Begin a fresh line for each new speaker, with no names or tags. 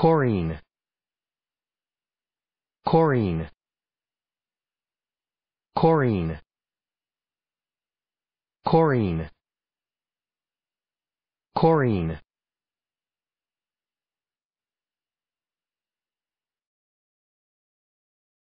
Chlorine. Chlorine. Chlorine. Chlorine. Chlorine.